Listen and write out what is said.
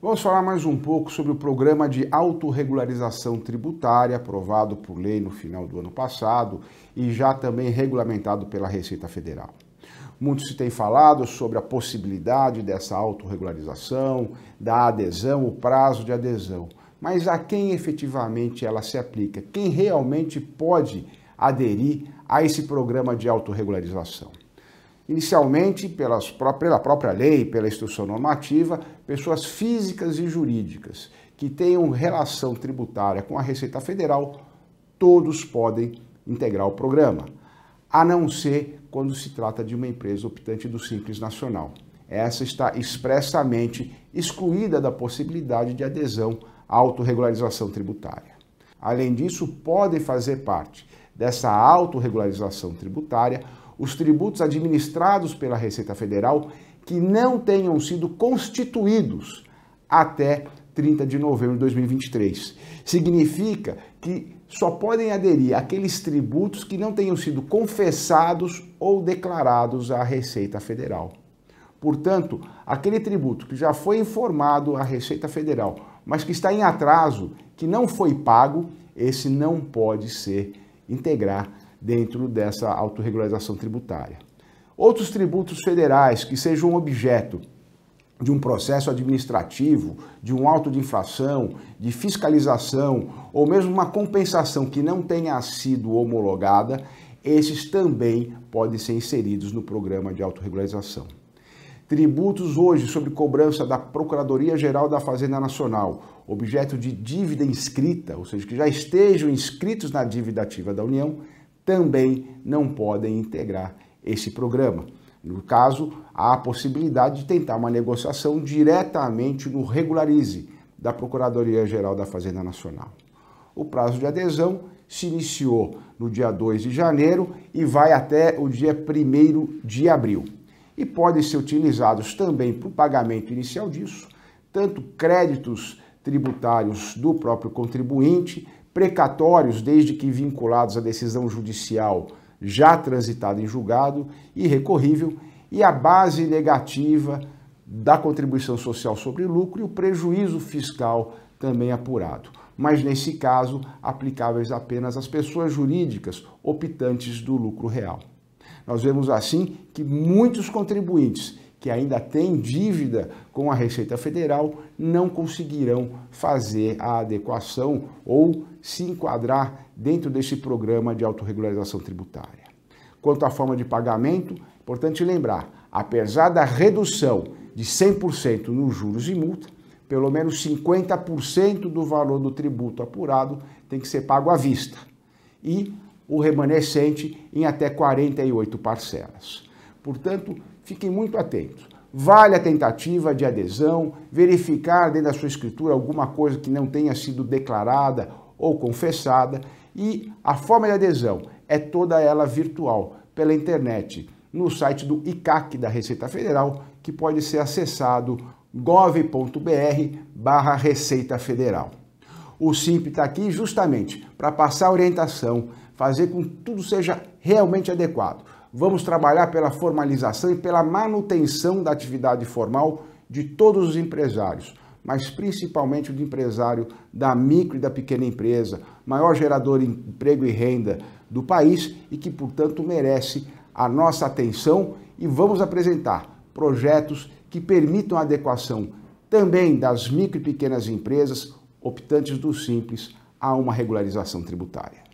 Vamos falar mais um pouco sobre o programa de autorregularização tributária, aprovado por lei no final do ano passado e já também regulamentado pela Receita Federal. Muito se tem falado sobre a possibilidade dessa autorregularização, da adesão, o prazo de adesão, mas a quem efetivamente ela se aplica? Quem realmente pode aderir a esse programa de autorregularização? inicialmente pelas, pela própria lei, pela instrução normativa, pessoas físicas e jurídicas que tenham relação tributária com a Receita Federal, todos podem integrar o programa, a não ser quando se trata de uma empresa optante do Simples Nacional. Essa está expressamente excluída da possibilidade de adesão à autorregularização tributária. Além disso, podem fazer parte dessa autorregularização tributária os tributos administrados pela Receita Federal que não tenham sido constituídos até 30 de novembro de 2023. Significa que só podem aderir aqueles tributos que não tenham sido confessados ou declarados à Receita Federal. Portanto, aquele tributo que já foi informado à Receita Federal, mas que está em atraso, que não foi pago, esse não pode ser integrar dentro dessa autorregularização tributária. Outros tributos federais que sejam objeto de um processo administrativo, de um auto de infração, de fiscalização ou mesmo uma compensação que não tenha sido homologada, esses também podem ser inseridos no programa de autorregularização. Tributos hoje sob cobrança da Procuradoria-Geral da Fazenda Nacional, objeto de dívida inscrita, ou seja, que já estejam inscritos na dívida ativa da União, também não podem integrar esse programa. No caso, há a possibilidade de tentar uma negociação diretamente no Regularize da Procuradoria-Geral da Fazenda Nacional. O prazo de adesão se iniciou no dia 2 de janeiro e vai até o dia 1 de abril. E podem ser utilizados também para o pagamento inicial disso, tanto créditos tributários do próprio contribuinte, precatórios, desde que vinculados à decisão judicial já transitada em julgado e recorrível, e a base negativa da contribuição social sobre lucro e o prejuízo fiscal também apurado. Mas nesse caso, aplicáveis apenas às pessoas jurídicas optantes do lucro real. Nós vemos assim que muitos contribuintes que ainda têm dívida com a Receita Federal não conseguirão fazer a adequação ou se enquadrar dentro desse programa de autorregularização tributária. Quanto à forma de pagamento, importante lembrar, apesar da redução de 100% nos juros e multa, pelo menos 50% do valor do tributo apurado tem que ser pago à vista e o remanescente em até 48 parcelas. Portanto, fiquem muito atentos. Vale a tentativa de adesão, verificar dentro da sua escritura alguma coisa que não tenha sido declarada ou confessada, e a forma de adesão é toda ela virtual, pela internet, no site do ICAC da Receita Federal, que pode ser acessado gov.br barra Receita Federal. O SIMP está aqui justamente para passar orientação, fazer com que tudo seja realmente adequado vamos trabalhar pela formalização e pela manutenção da atividade formal de todos os empresários, mas principalmente do empresário da micro e da pequena empresa, maior gerador de emprego e renda do país e que, portanto, merece a nossa atenção e vamos apresentar projetos que permitam a adequação também das micro e pequenas empresas optantes do simples a uma regularização tributária.